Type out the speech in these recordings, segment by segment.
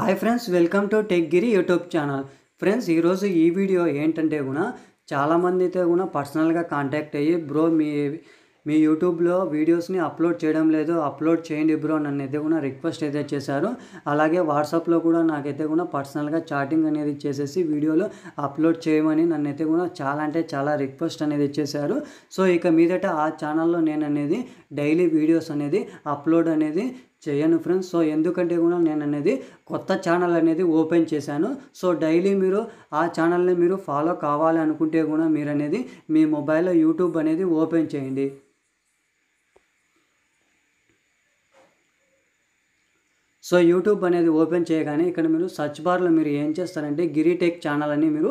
hi friends welcome to tech Giri YouTube channel friends ఈరోజు ఈ video ఏంటంటే కూడా చాలామంది అయితే కూడా పర్సనల్గా కాంటాక్ట్ అయ్యి బ్రో మీ మీ యూట్యూబ్లో వీడియోస్ని అప్లోడ్ చేయడం లేదు అప్లోడ్ చేయండి బ్రో నన్ను అయితే కూడా రిక్వెస్ట్ అయితే చేశారు అలాగే వాట్సాప్లో కూడా నాకైతే కూడా పర్సనల్గా చాటింగ్ అనేది చేసేసి వీడియోలు అప్లోడ్ చేయమని నన్ను అయితే కూడా చాలా అంటే చాలా రిక్వెస్ట్ అనేది చేశారు సో ఇక మీదట ఆ ఛానల్లో నేను అనేది డైలీ వీడియోస్ అనేది అప్లోడ్ అనేది చేయను ఫ్రెండ్స్ సో ఎందుకంటే కూడా నేను అనేది కొత్త ఛానల్ అనేది ఓపెన్ చేశాను సో డైలీ మీరు ఆ ఛానల్ని మీరు ఫాలో కావాలి అనుకుంటే కూడా మీరు అనేది మీ మొబైల్లో యూట్యూబ్ అనేది ఓపెన్ చేయండి సో యూట్యూబ్ అనేది ఓపెన్ చేయగానే ఇక్కడ మీరు సర్చ్ బార్లో మీరు ఏం చేస్తారంటే గిరిటెక్ ఛానల్ అని మీరు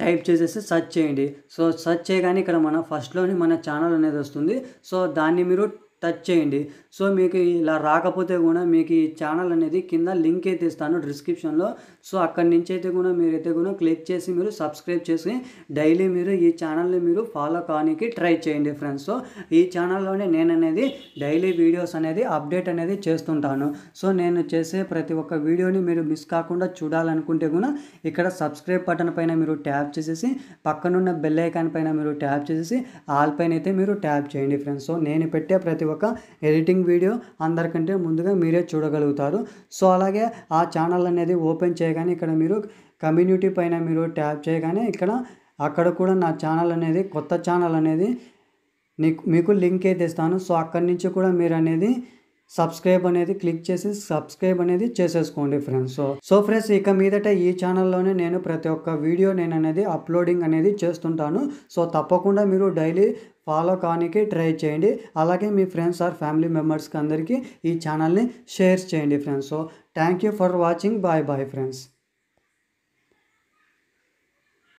టైప్ చేసేసి సర్చ్ చేయండి సో సర్చ్ చేయగానే ఇక్కడ మన ఫస్ట్లోని మన ఛానల్ అనేది వస్తుంది సో దాన్ని మీరు టచ్ చేయండి సో మీకు ఇలా రాకపోతే కూడా మీకు ఈ ఛానల్ అనేది కింద లింక్ అయితే ఇస్తాను డిస్క్రిప్షన్లో సో అక్కడి నుంచి అయితే కూడా మీరు అయితే కూడా క్లిక్ చేసి మీరు సబ్స్క్రైబ్ చేసి డైలీ మీరు ఈ ఛానల్ని మీరు ఫాలో కానీకి ట్రై చేయండి ఫ్రెండ్స్ సో ఈ ఛానల్లోనే నేను అనేది డైలీ వీడియోస్ అనేది అప్డేట్ అనేది చేస్తుంటాను సో నేను చేసే ప్రతి ఒక్క వీడియోని మీరు మిస్ కాకుండా చూడాలనుకుంటే కూడా ఇక్కడ సబ్స్క్రైబ్ బటన్ పైన మీరు ట్యాప్ చేసేసి పక్కనున్న బెల్ ఐకాన్ పైన మీరు ట్యాప్ చేసేసి ఆల్ పైన అయితే మీరు ట్యాప్ చేయండి ఫ్రెండ్స్ సో నేను పెట్టే ప్రతి ఒక ఎడిటింగ్ వీడియో అందరికంటే ముందుగా మీరే చూడగలుగుతారు సో అలాగే ఆ ఛానల్ అనేది ఓపెన్ చేయగానే ఇక్కడ మీరు కమ్యూనిటీ పైన మీరు ట్యాప్ చేయగానే ఇక్కడ అక్కడ కూడా నా ఛానల్ అనేది కొత్త ఛానల్ అనేది నీకు మీకు లింక్ అయితే ఇస్తాను సో అక్కడి నుంచి కూడా మీరు అనేది సబ్స్క్రైబ్ అనేది క్లిక్ చేసి సబ్స్క్రైబ్ అనేది చేసేసుకోండి ఫ్రెండ్స్ సో సో ఫ్రెండ్స్ ఇక మీదట ఈ ఛానల్లోనే నేను ప్రతి ఒక్క వీడియో నేను అనేది అప్లోడింగ్ అనేది చేస్తుంటాను సో తప్పకుండా మీరు డైలీ ఫాలో కానికి ట్రై చేయండి అలాగే మీ ఫ్రెండ్స్ ఆర్ ఫ్యామిలీ మెంబర్స్కి అందరికీ ఈ ఛానల్ని షేర్ చేయండి friends so thank you for watching bye bye friends